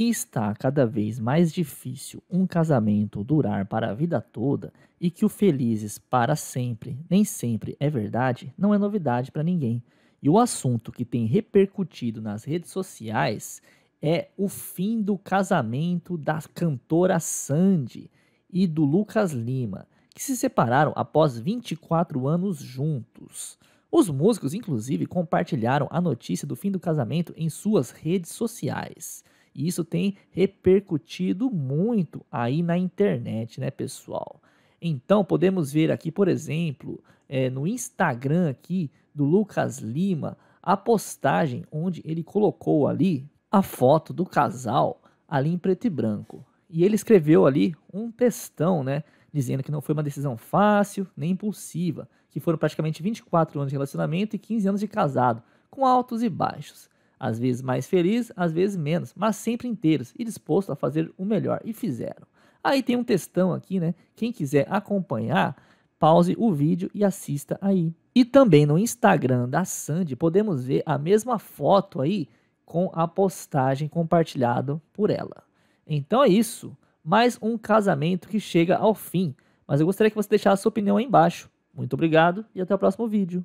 que está cada vez mais difícil um casamento durar para a vida toda e que o felizes para sempre nem sempre é verdade, não é novidade para ninguém. E o assunto que tem repercutido nas redes sociais é o fim do casamento da cantora Sandy e do Lucas Lima, que se separaram após 24 anos juntos. Os músicos, inclusive, compartilharam a notícia do fim do casamento em suas redes sociais. E isso tem repercutido muito aí na internet, né, pessoal? Então, podemos ver aqui, por exemplo, é, no Instagram aqui do Lucas Lima, a postagem onde ele colocou ali a foto do casal ali em preto e branco. E ele escreveu ali um textão, né? Dizendo que não foi uma decisão fácil nem impulsiva, que foram praticamente 24 anos de relacionamento e 15 anos de casado, com altos e baixos às vezes mais feliz, às vezes menos, mas sempre inteiros e disposto a fazer o melhor. E fizeram. Aí tem um textão aqui, né? Quem quiser acompanhar, pause o vídeo e assista aí. E também no Instagram da Sandy podemos ver a mesma foto aí com a postagem compartilhada por ela. Então é isso, mais um casamento que chega ao fim. Mas eu gostaria que você deixasse a sua opinião aí embaixo. Muito obrigado e até o próximo vídeo.